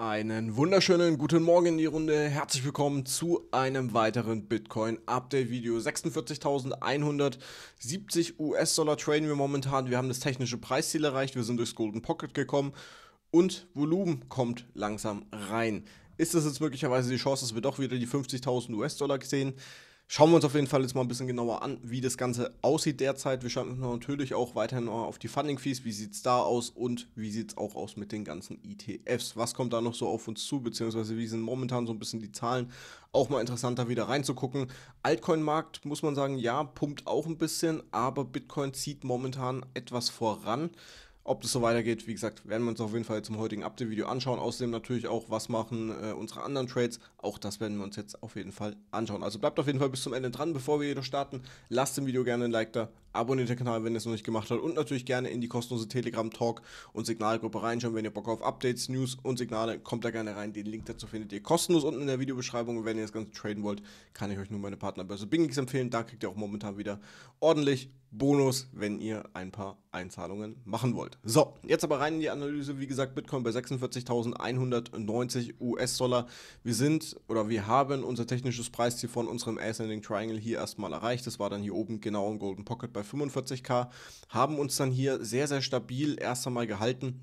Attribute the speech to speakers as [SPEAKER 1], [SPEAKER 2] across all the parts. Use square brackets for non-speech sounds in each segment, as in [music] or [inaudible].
[SPEAKER 1] Einen wunderschönen guten Morgen in die Runde. Herzlich willkommen zu einem weiteren Bitcoin Update Video. 46.170 US-Dollar traden wir momentan. Wir haben das technische Preisziel erreicht. Wir sind durchs Golden Pocket gekommen und Volumen kommt langsam rein. Ist das jetzt möglicherweise die Chance, dass wir doch wieder die 50.000 US-Dollar sehen? Schauen wir uns auf jeden Fall jetzt mal ein bisschen genauer an, wie das Ganze aussieht derzeit. Wir schauen natürlich auch weiterhin auf die Funding Fees, wie sieht es da aus und wie sieht es auch aus mit den ganzen ETFs. Was kommt da noch so auf uns zu, beziehungsweise wie sind momentan so ein bisschen die Zahlen. Auch mal interessanter wieder reinzugucken. Altcoin-Markt, muss man sagen, ja, pumpt auch ein bisschen, aber Bitcoin zieht momentan etwas voran. Ob das so weitergeht, wie gesagt, werden wir uns auf jeden Fall zum heutigen Update-Video anschauen. Außerdem natürlich auch, was machen äh, unsere anderen Trades. Auch das werden wir uns jetzt auf jeden Fall anschauen. Also bleibt auf jeden Fall bis zum Ende dran. Bevor wir jedoch starten, lasst dem Video gerne ein Like da, abonniert den Kanal, wenn ihr es noch nicht gemacht habt und natürlich gerne in die kostenlose Telegram-Talk- und Signalgruppe reinschauen, wenn ihr Bock auf Updates, News und Signale, kommt da gerne rein. Den Link dazu findet ihr kostenlos unten in der Videobeschreibung. Und wenn ihr das Ganze traden wollt, kann ich euch nur meine Partnerbörse Bingix empfehlen. Da kriegt ihr auch momentan wieder ordentlich Bonus, wenn ihr ein paar Einzahlungen machen wollt. So, jetzt aber rein in die Analyse. Wie gesagt, Bitcoin bei 46.190 US-Dollar. Wir sind oder wir haben unser technisches Preisziel von unserem Ascending Triangle hier erstmal erreicht. Das war dann hier oben genau im Golden Pocket bei 45k. Haben uns dann hier sehr, sehr stabil erst einmal gehalten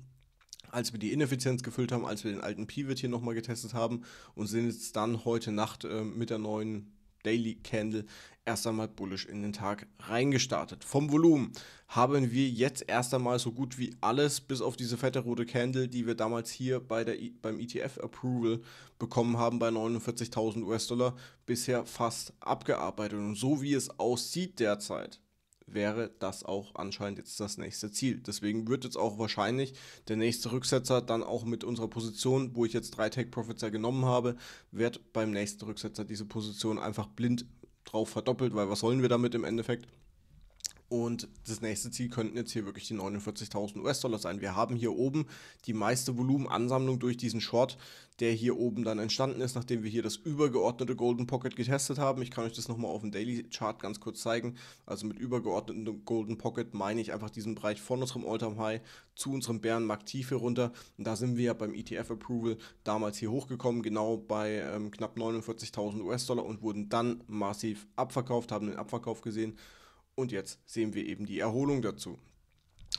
[SPEAKER 1] als wir die Ineffizienz gefüllt haben, als wir den alten Pivot hier nochmal getestet haben und sind jetzt dann heute Nacht äh, mit der neuen Daily Candle erst einmal bullisch in den Tag reingestartet. Vom Volumen haben wir jetzt erst einmal so gut wie alles, bis auf diese fette rote Candle, die wir damals hier bei der, beim ETF-Approval bekommen haben bei 49.000 US-Dollar, bisher fast abgearbeitet. Und so wie es aussieht derzeit, wäre das auch anscheinend jetzt das nächste Ziel. Deswegen wird jetzt auch wahrscheinlich der nächste Rücksetzer dann auch mit unserer Position, wo ich jetzt drei Take Profits ja genommen habe, wird beim nächsten Rücksetzer diese Position einfach blind drauf verdoppelt, weil was sollen wir damit im Endeffekt? Und das nächste Ziel könnten jetzt hier wirklich die 49.000 US-Dollar sein. Wir haben hier oben die meiste Volumenansammlung durch diesen Short, der hier oben dann entstanden ist, nachdem wir hier das übergeordnete Golden Pocket getestet haben. Ich kann euch das nochmal auf dem Daily Chart ganz kurz zeigen. Also mit übergeordnetem Golden Pocket meine ich einfach diesen Bereich von unserem All-Time High zu unserem Bärenmarkt Tiefe runter. Und da sind wir ja beim ETF Approval damals hier hochgekommen, genau bei ähm, knapp 49.000 US-Dollar und wurden dann massiv abverkauft, haben den Abverkauf gesehen und jetzt sehen wir eben die Erholung dazu.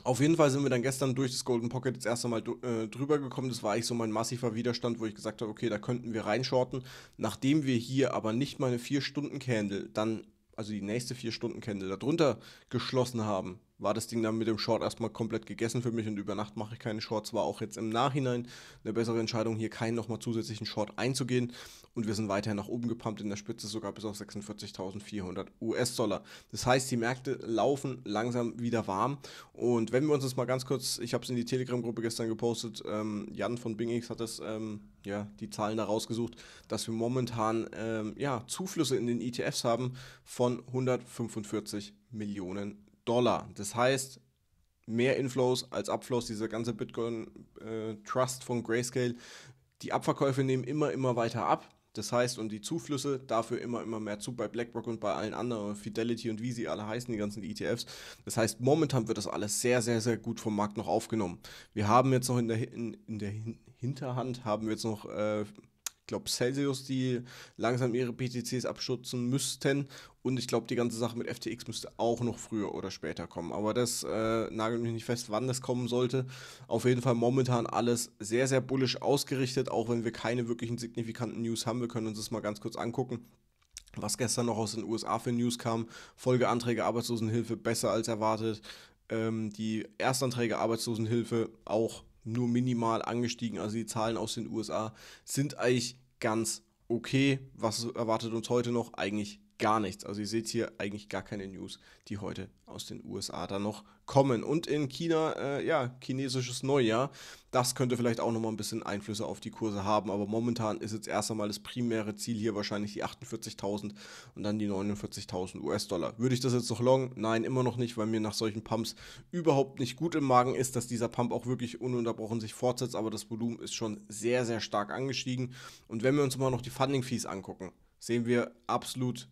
[SPEAKER 1] Auf jeden Fall sind wir dann gestern durch das Golden Pocket das erste Mal äh, drüber gekommen. Das war eigentlich so mein massiver Widerstand, wo ich gesagt habe, okay, da könnten wir reinschorten. Nachdem wir hier aber nicht mal eine 4-Stunden-Candle, dann, also die nächste 4-Stunden-Candle darunter geschlossen haben, war das Ding dann mit dem Short erstmal komplett gegessen für mich und über Nacht mache ich keine Shorts. War auch jetzt im Nachhinein eine bessere Entscheidung, hier keinen nochmal zusätzlichen Short einzugehen. Und wir sind weiterhin nach oben gepumpt, in der Spitze sogar bis auf 46.400 US-Dollar. Das heißt, die Märkte laufen langsam wieder warm. Und wenn wir uns das mal ganz kurz, ich habe es in die Telegram-Gruppe gestern gepostet, ähm, Jan von BingX hat das, ähm, ja, die Zahlen da rausgesucht, dass wir momentan ähm, ja, Zuflüsse in den ETFs haben von 145 Millionen Dollar. Das heißt, mehr Inflows als Abflows, dieser ganze Bitcoin-Trust äh, von Grayscale. Die Abverkäufe nehmen immer, immer weiter ab. Das heißt, und die Zuflüsse dafür immer, immer mehr zu bei BlackRock und bei allen anderen, Fidelity und wie sie alle heißen, die ganzen ETFs. Das heißt, momentan wird das alles sehr, sehr, sehr gut vom Markt noch aufgenommen. Wir haben jetzt noch in der, in, in der Hinterhand, haben wir jetzt noch äh, glaube, Celsius, die langsam ihre PTCs abschützen müssten. Und ich glaube, die ganze Sache mit FTX müsste auch noch früher oder später kommen. Aber das äh, nagelt mich nicht fest, wann das kommen sollte. Auf jeden Fall momentan alles sehr, sehr bullisch ausgerichtet, auch wenn wir keine wirklichen signifikanten News haben. Wir können uns das mal ganz kurz angucken was gestern noch aus den USA für News kam. Folgeanträge Arbeitslosenhilfe besser als erwartet. Ähm, die Erstanträge Arbeitslosenhilfe auch nur minimal angestiegen. Also die Zahlen aus den USA sind eigentlich ganz okay. Was erwartet uns heute noch? Eigentlich gar nichts. Also ihr seht hier eigentlich gar keine News, die heute aus den USA da noch kommen. Und in China, äh, ja, chinesisches Neujahr, das könnte vielleicht auch nochmal ein bisschen Einflüsse auf die Kurse haben. Aber momentan ist jetzt erst einmal das primäre Ziel hier wahrscheinlich die 48.000 und dann die 49.000 US-Dollar. Würde ich das jetzt noch long? Nein, immer noch nicht, weil mir nach solchen Pumps überhaupt nicht gut im Magen ist, dass dieser Pump auch wirklich ununterbrochen sich fortsetzt. Aber das Volumen ist schon sehr, sehr stark angestiegen. Und wenn wir uns mal noch die Funding-Fees angucken, sehen wir absolut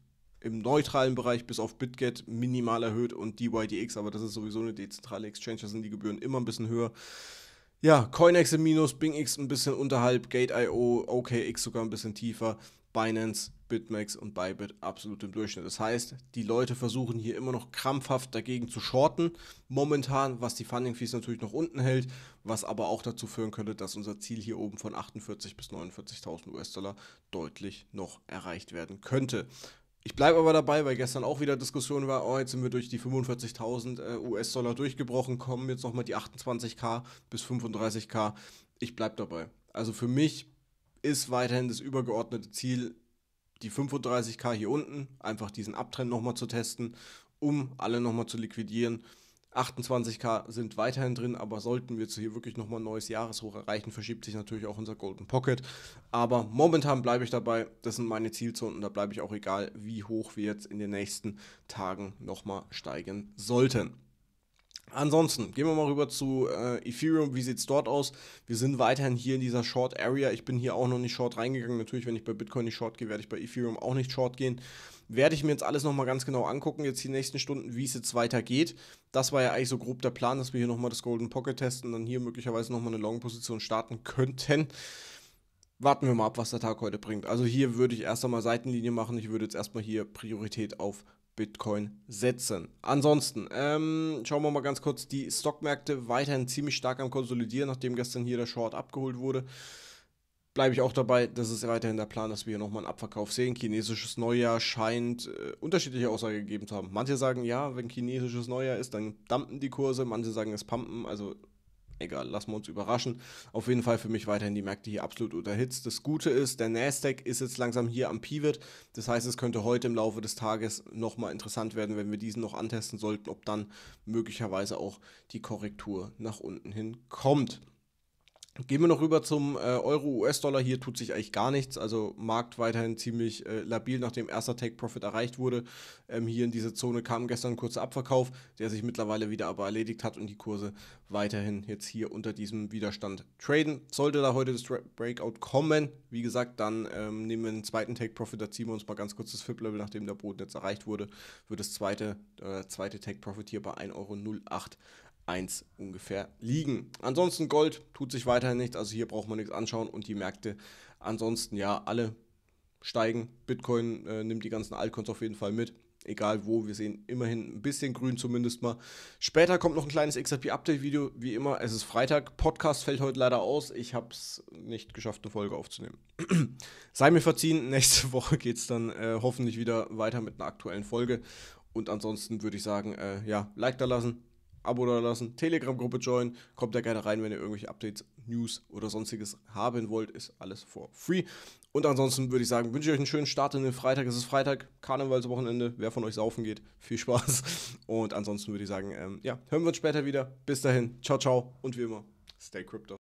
[SPEAKER 1] im neutralen Bereich bis auf BitGet minimal erhöht und DYDX, aber das ist sowieso eine dezentrale Exchange, da sind die Gebühren immer ein bisschen höher. Ja, CoinEx im Minus, BingX ein bisschen unterhalb, Gate.io, OKX sogar ein bisschen tiefer, Binance, BitMEX und Bybit absolut im Durchschnitt. Das heißt, die Leute versuchen hier immer noch krampfhaft dagegen zu shorten, momentan, was die Funding Fees natürlich noch unten hält, was aber auch dazu führen könnte, dass unser Ziel hier oben von 48.000 bis 49.000 US-Dollar deutlich noch erreicht werden könnte. Ich bleibe aber dabei, weil gestern auch wieder Diskussion war, oh, jetzt sind wir durch die 45.000 äh, US-Dollar durchgebrochen, kommen jetzt nochmal die 28k bis 35k. Ich bleibe dabei. Also für mich ist weiterhin das übergeordnete Ziel, die 35k hier unten, einfach diesen Abtrend nochmal zu testen, um alle nochmal zu liquidieren. 28k sind weiterhin drin, aber sollten wir jetzt hier wirklich nochmal ein neues Jahreshoch erreichen, verschiebt sich natürlich auch unser Golden Pocket. Aber momentan bleibe ich dabei, das sind meine Zielzonen da bleibe ich auch egal, wie hoch wir jetzt in den nächsten Tagen nochmal steigen sollten. Ansonsten gehen wir mal rüber zu äh, Ethereum. Wie sieht es dort aus? Wir sind weiterhin hier in dieser Short Area. Ich bin hier auch noch nicht Short reingegangen. Natürlich, wenn ich bei Bitcoin nicht Short gehe, werde ich bei Ethereum auch nicht Short gehen. Werde ich mir jetzt alles nochmal ganz genau angucken, jetzt die nächsten Stunden, wie es jetzt weitergeht. Das war ja eigentlich so grob der Plan, dass wir hier nochmal das Golden Pocket testen und dann hier möglicherweise nochmal eine Long-Position starten könnten. Warten wir mal ab, was der Tag heute bringt. Also hier würde ich erst einmal Seitenlinie machen. Ich würde jetzt erstmal hier Priorität auf Bitcoin setzen. Ansonsten ähm, schauen wir mal ganz kurz die Stockmärkte weiterhin ziemlich stark am Konsolidieren, nachdem gestern hier der Short abgeholt wurde bleibe ich auch dabei, das ist weiterhin der Plan, dass wir hier nochmal einen Abverkauf sehen. Chinesisches Neujahr scheint äh, unterschiedliche Aussagen gegeben zu haben. Manche sagen, ja, wenn chinesisches Neujahr ist, dann dumpen die Kurse. Manche sagen, es pumpen. Also egal, lassen wir uns überraschen. Auf jeden Fall für mich weiterhin die Märkte hier absolut unterhitzt. Das Gute ist, der Nasdaq ist jetzt langsam hier am Pivot. Das heißt, es könnte heute im Laufe des Tages nochmal interessant werden, wenn wir diesen noch antesten sollten, ob dann möglicherweise auch die Korrektur nach unten hin kommt. Gehen wir noch rüber zum äh, Euro-US-Dollar. Hier tut sich eigentlich gar nichts. Also Markt weiterhin ziemlich äh, labil, nachdem erster Take-Profit erreicht wurde. Ähm, hier in diese Zone kam gestern ein kurzer Abverkauf, der sich mittlerweile wieder aber erledigt hat und die Kurse weiterhin jetzt hier unter diesem Widerstand traden. Sollte da heute das Breakout kommen, wie gesagt, dann ähm, nehmen wir einen zweiten Take-Profit. Da ziehen wir uns mal ganz kurz das FIP-Level, nachdem der Boden jetzt erreicht wurde, wird das zweite, äh, zweite Take-Profit hier bei 1,08 Euro 1 ungefähr liegen. Ansonsten Gold tut sich weiterhin nichts, also hier braucht man nichts anschauen und die Märkte ansonsten ja alle steigen. Bitcoin äh, nimmt die ganzen Altcoins auf jeden Fall mit. Egal wo, wir sehen immerhin ein bisschen grün zumindest mal. Später kommt noch ein kleines XRP-Update-Video. Wie immer, es ist Freitag. Podcast fällt heute leider aus. Ich habe es nicht geschafft, eine Folge aufzunehmen. [clears throat] Sei mir verziehen, [laughs] nächste Woche geht es dann äh, hoffentlich wieder weiter mit einer aktuellen Folge. Und ansonsten würde ich sagen, äh, ja, Like da lassen, Abo da lassen, Telegram-Gruppe joinen, kommt da gerne rein, wenn ihr irgendwelche Updates, News oder sonstiges haben wollt, ist alles for free. Und ansonsten würde ich sagen, wünsche ich euch einen schönen Start in den Freitag. Es ist Freitag, Karnevalswochenende, wer von euch saufen geht, viel Spaß. Und ansonsten würde ich sagen, ähm, ja, hören wir uns später wieder. Bis dahin, ciao, ciao und wie immer, stay crypto.